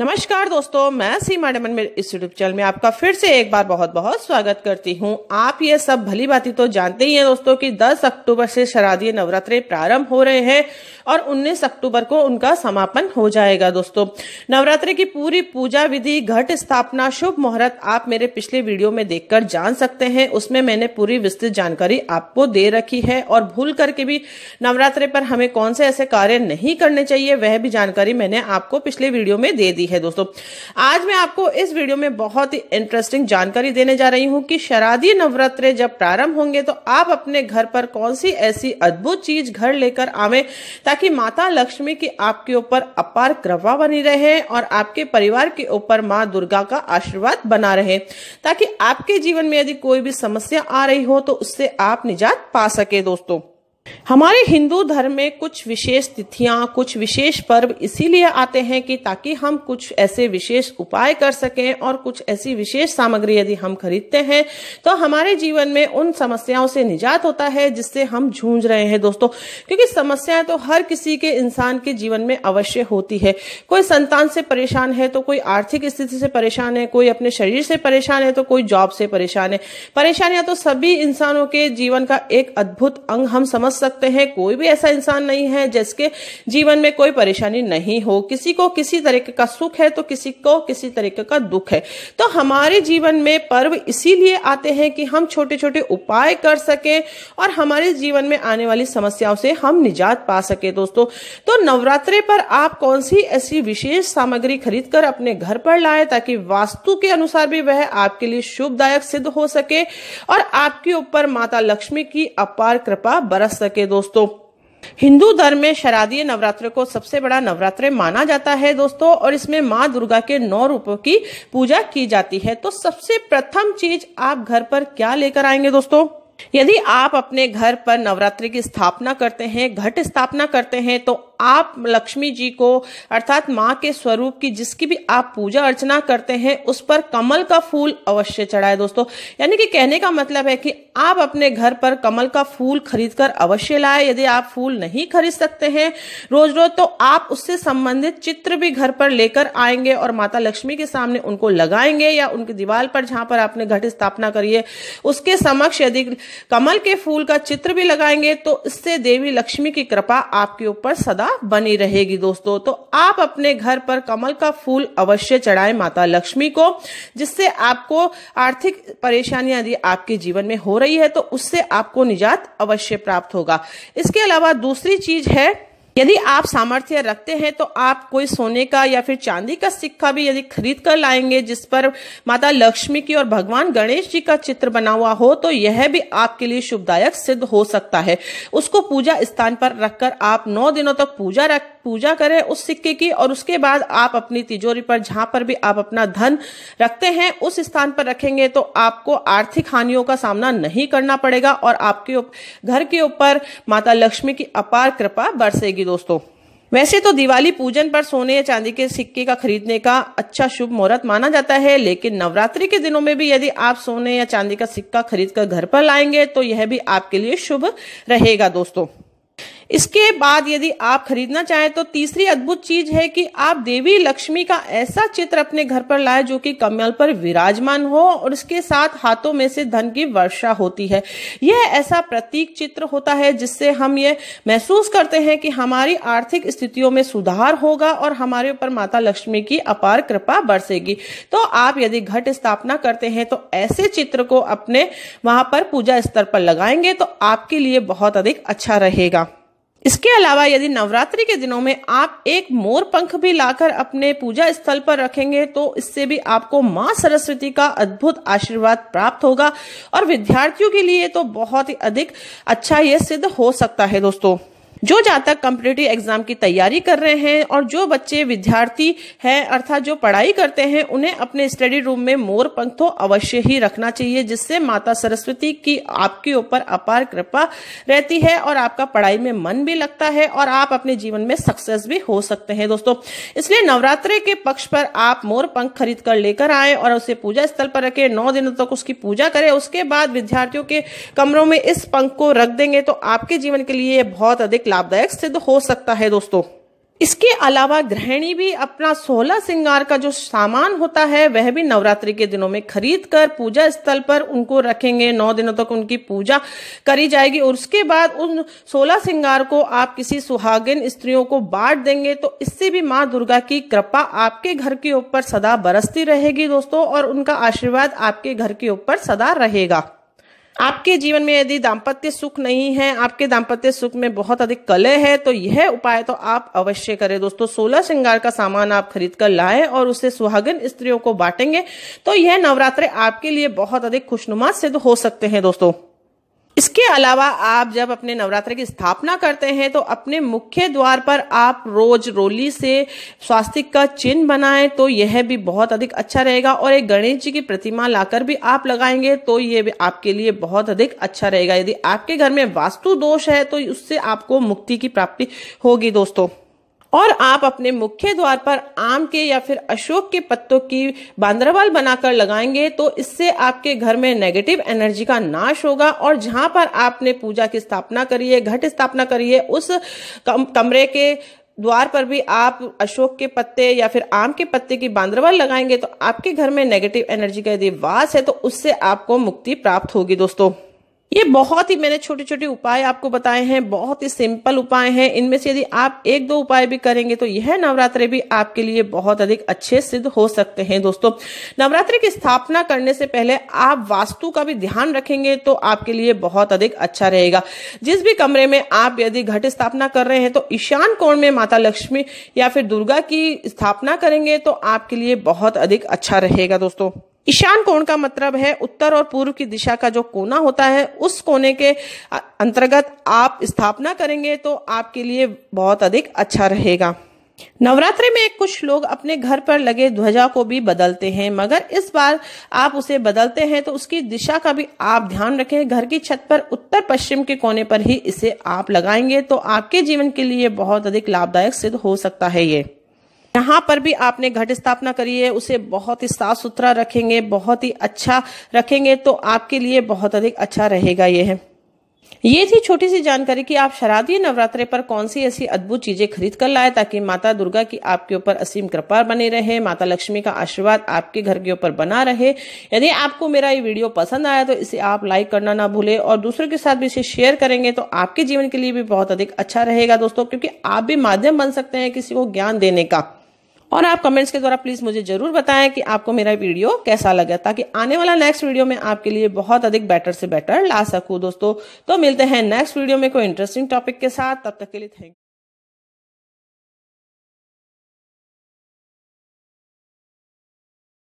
नमस्कार दोस्तों मैं सीमा डेमन मेरे इस यूट्यूब चैनल में आपका फिर से एक बार बहुत बहुत स्वागत करती हूँ आप ये सब भली बाती तो जानते ही हैं दोस्तों कि 10 अक्टूबर से शरादीय नवरात्रे प्रारंभ हो रहे हैं और 19 अक्टूबर को उनका समापन हो जाएगा दोस्तों नवरात्रि की पूरी पूजा विधि घट स्थापना शुभ मुहूर्त आप मेरे पिछले वीडियो में देखकर जान सकते हैं उसमें मैंने पूरी विस्तृत जानकारी आपको दे रखी है और भूल करके भी नवरात्रे पर हमें कौन से ऐसे कार्य नहीं करने चाहिए वह भी जानकारी मैंने आपको पिछले वीडियो में दे दी है है दोस्तों आज मैं आपको इस वीडियो में बहुत ही इंटरेस्टिंग जानकारी देने जा रही हूँ कि शरादी नवरात्र जब प्रारंभ होंगे तो आप अपने घर पर कौन सी ऐसी अद्भुत चीज घर लेकर आवे ताकि माता लक्ष्मी की आपके ऊपर अपार कृपा बनी रहे और आपके परिवार के ऊपर माँ दुर्गा का आशीर्वाद बना रहे ताकि आपके जीवन में यदि कोई भी समस्या आ रही हो तो उससे आप निजात पा सके दोस्तों हमारे हिंदू धर्म में कुछ विशेष तिथियां कुछ विशेष पर्व इसीलिए आते हैं कि ताकि हम कुछ ऐसे विशेष उपाय कर सकें और कुछ ऐसी विशेष सामग्री यदि हम खरीदते हैं तो हमारे जीवन में उन समस्याओं से निजात होता है जिससे हम झूंझ रहे हैं दोस्तों क्योंकि समस्याएं तो हर किसी के इंसान के जीवन में अवश्य होती है कोई संतान से परेशान है तो कोई आर्थिक स्थिति से परेशान है कोई अपने शरीर से परेशान है तो कोई जॉब से परेशान है परेशानियां तो सभी इंसानों के जीवन का एक अद्भुत अंग हम समझ समझ सकते हैं कोई भी ऐसा इंसान नहीं है जिसके जीवन में कोई परेशानी नहीं हो किसी को किसी तरीके का सुख है तो किसी को किसी तरीके का दुख है तो हमारे जीवन में पर्व इसीलिए आते हैं कि हम छोटे छोटे उपाय कर सकें और हमारे जीवन में आने वाली समस्याओं से हम निजात पा सके दोस्तों तो नवरात्रे पर आप कौन सी ऐसी विशेष सामग्री खरीद कर अपने घर पर लाए ताकि वास्तु के अनुसार भी वह आपके लिए शुभदायक सिद्ध हो सके और आपके ऊपर माता लक्ष्मी की अपार कृपा बरस सके दोस्तों हिंदू धर्म में शरादीय नवरात्र को सबसे बड़ा नवरात्र माना जाता है दोस्तों और इसमें माँ दुर्गा के नौ रूपों की पूजा की जाती है तो सबसे प्रथम चीज आप घर पर क्या लेकर आएंगे दोस्तों यदि आप अपने घर पर नवरात्रि की स्थापना करते हैं घट स्थापना करते हैं तो आप लक्ष्मी जी को अर्थात माँ के स्वरूप की जिसकी भी आप पूजा अर्चना करते हैं उस पर कमल का फूल अवश्य चढ़ाए दोस्तों यानी कि कहने का मतलब है कि आप अपने घर पर कमल का फूल खरीद कर अवश्य लाए यदि आप फूल नहीं खरीद सकते हैं रोज रोज तो आप उससे संबंधित चित्र भी घर पर लेकर आएंगे और माता लक्ष्मी के सामने उनको लगाएंगे या उनकी दीवार पर जहां पर आपने घट स्थापना करी है उसके समक्ष यदि कमल के फूल का चित्र भी लगाएंगे तो इससे देवी लक्ष्मी की कृपा आपके ऊपर सदा बनी रहेगी दोस्तों तो आप अपने घर पर कमल का फूल अवश्य चढ़ाएं माता लक्ष्मी को जिससे आपको आर्थिक परेशानियां यदि आपके जीवन में हो रही है तो उससे आपको निजात अवश्य प्राप्त होगा इसके अलावा दूसरी चीज है यदि आप सामर्थ्य रखते हैं तो आप कोई सोने का या फिर चांदी का सिक्का भी यदि खरीद कर लाएंगे जिस पर माता लक्ष्मी की और भगवान गणेश जी का चित्र बना हुआ हो तो यह भी आपके लिए शुभदायक सिद्ध हो सकता है उसको पूजा स्थान पर रखकर आप नौ दिनों तक पूजा रख पूजा करें उस सिक्के की और उसके बाद आप अपनी तिजोरी पर जहां पर भी आप अपना धन रखते हैं उस स्थान पर रखेंगे तो आपको आर्थिक हानियों का सामना नहीं करना पड़ेगा और आपके घर के ऊपर माता लक्ष्मी की अपार कृपा बरसेगी दोस्तों वैसे तो दिवाली पूजन पर सोने या चांदी के सिक्के का खरीदने का अच्छा शुभ मुहूर्त माना जाता है लेकिन नवरात्रि के दिनों में भी यदि आप सोने या चांदी का सिक्का खरीद कर घर पर लाएंगे तो यह भी आपके लिए शुभ रहेगा दोस्तों इसके बाद यदि आप खरीदना चाहें तो तीसरी अद्भुत चीज है कि आप देवी लक्ष्मी का ऐसा चित्र अपने घर पर लाए जो कि कमल पर विराजमान हो और इसके साथ हाथों में से धन की वर्षा होती है यह ऐसा प्रतीक चित्र होता है जिससे हम ये महसूस करते हैं कि हमारी आर्थिक स्थितियों में सुधार होगा और हमारे ऊपर माता लक्ष्मी की अपार कृपा बरसेगी तो आप यदि घट स्थापना करते हैं तो ऐसे चित्र को अपने वहां पर पूजा स्तर पर लगाएंगे तो आपके लिए बहुत अधिक अच्छा रहेगा इसके अलावा यदि नवरात्रि के दिनों में आप एक मोर पंख भी लाकर अपने पूजा स्थल पर रखेंगे तो इससे भी आपको माँ सरस्वती का अद्भुत आशीर्वाद प्राप्त होगा और विद्यार्थियों के लिए तो बहुत ही अधिक अच्छा यह सिद्ध हो सकता है दोस्तों जो जातक कम्पिटेटिव एग्जाम की तैयारी कर रहे हैं और जो बच्चे विद्यार्थी हैं अर्थात जो पढ़ाई करते हैं उन्हें अपने स्टडी रूम में मोर पंख तो अवश्य ही रखना चाहिए जिससे माता सरस्वती की आपके ऊपर अपार कृपा रहती है और आपका पढ़ाई में मन भी लगता है और आप अपने जीवन में सक्सेस भी हो सकते हैं दोस्तों इसलिए नवरात्रे के पक्ष पर आप मोर पंख खरीद कर लेकर आए और उसे पूजा स्थल पर रखे नौ दिनों तक उसकी पूजा करें उसके बाद विद्यार्थियों के कमरों में इस पंख को रख देंगे तो आपके जीवन के लिए बहुत अधिक लाभदायक सिद्ध हो सकता है दोस्तों इसके अलावा गृहिणी भी अपना सोलह श्रृंगार का जो सामान होता है वह भी नवरात्रि के दिनों में खरीद कर पूजा स्थल पर उनको रखेंगे नौ दिनों तक उनकी पूजा करी जाएगी और उसके बाद उन सोलह श्रृंगार को आप किसी सुहागिन स्त्रियों को बांट देंगे तो इससे भी माँ दुर्गा की कृपा आपके घर के ऊपर सदा बरसती रहेगी दोस्तों और उनका आशीर्वाद आपके घर के ऊपर सदा रहेगा आपके जीवन में यदि दाम्पत्य सुख नहीं है आपके दाम्पत्य सुख में बहुत अधिक कले है तो यह उपाय तो आप अवश्य करें दोस्तों सोलह श्रृंगार का सामान आप खरीद कर लाए और उसे सुहागन स्त्रियों को बांटेंगे तो यह नवरात्र आपके लिए बहुत अधिक खुशनुमा सिद्ध हो सकते हैं दोस्तों इसके अलावा आप जब अपने नवरात्र की स्थापना करते हैं तो अपने मुख्य द्वार पर आप रोज रोली से स्वास्तिक का चिन्ह बनाएं तो यह भी बहुत अधिक अच्छा रहेगा और एक गणेश जी की प्रतिमा लाकर भी आप लगाएंगे तो यह भी आपके लिए बहुत अधिक अच्छा रहेगा यदि आपके घर में वास्तु दोष है तो उससे आपको मुक्ति की प्राप्ति होगी दोस्तों और आप अपने मुख्य द्वार पर आम के या फिर अशोक के पत्तों की बांद्रावाल बनाकर लगाएंगे तो इससे आपके घर में नेगेटिव एनर्जी का नाश होगा और जहां पर आपने पूजा की स्थापना करी है घट स्थापना करी है उस कम, कमरे के द्वार पर भी आप अशोक के पत्ते या फिर आम के पत्ते की बांद्रवाल लगाएंगे तो आपके घर में नेगेटिव एनर्जी का यदि वास है तो उससे आपको मुक्ति प्राप्त होगी दोस्तों ये बहुत ही मैंने छोटे छोटे उपाय आपको बताए हैं बहुत ही सिंपल उपाय हैं इनमें से यदि आप एक दो उपाय भी करेंगे तो यह नवरात्रे भी आपके लिए बहुत अधिक अच्छे सिद्ध हो सकते हैं दोस्तों नवरात्रि की स्थापना करने से पहले आप वास्तु का भी ध्यान रखेंगे तो आपके लिए बहुत अधिक अच्छा रहेगा जिस भी कमरे में आप यदि घट स्थापना कर रहे हैं तो ईशान कोण में माता लक्ष्मी या फिर दुर्गा की स्थापना करेंगे तो आपके लिए बहुत अधिक अच्छा रहेगा दोस्तों ईशान कोण का मतलब है उत्तर और पूर्व की दिशा का जो कोना होता है उस कोने के अंतर्गत आप स्थापना करेंगे तो आपके लिए बहुत अधिक अच्छा रहेगा नवरात्रि में कुछ लोग अपने घर पर लगे ध्वजा को भी बदलते हैं मगर इस बार आप उसे बदलते हैं तो उसकी दिशा का भी आप ध्यान रखें घर की छत पर उत्तर पश्चिम के कोने पर ही इसे आप लगाएंगे तो आपके जीवन के लिए बहुत अधिक लाभदायक सिद्ध हो सकता है ये यहाँ पर भी आपने घट स्थापना करी है उसे बहुत ही साफ सुथरा रखेंगे बहुत ही अच्छा रखेंगे तो आपके लिए बहुत अधिक अच्छा रहेगा ये है ये थी छोटी सी जानकारी कि आप शरादीय नवरात्रे पर कौन सी ऐसी अद्भुत चीजें खरीद कर लाए ताकि माता दुर्गा की आपके ऊपर असीम कृपा बनी रहे माता लक्ष्मी का आशीर्वाद आपके घर के ऊपर बना रहे यदि आपको मेरा ये वीडियो पसंद आया तो इसे आप लाइक करना ना भूले और दूसरों के साथ भी इसे शेयर करेंगे तो आपके जीवन के लिए भी बहुत अधिक अच्छा रहेगा दोस्तों क्योंकि आप भी माध्यम बन सकते हैं किसी को ज्ञान देने का और आप कमेंट्स के द्वारा प्लीज मुझे जरूर बताएं कि आपको मेरा वीडियो कैसा लगा ताकि आने वाला नेक्स्ट वीडियो में आपके लिए बहुत अधिक बेटर से बेटर ला सकूं दोस्तों तो मिलते हैं नेक्स्ट वीडियो में कोई इंटरेस्टिंग टॉपिक के साथ तब तक के लिए थैंक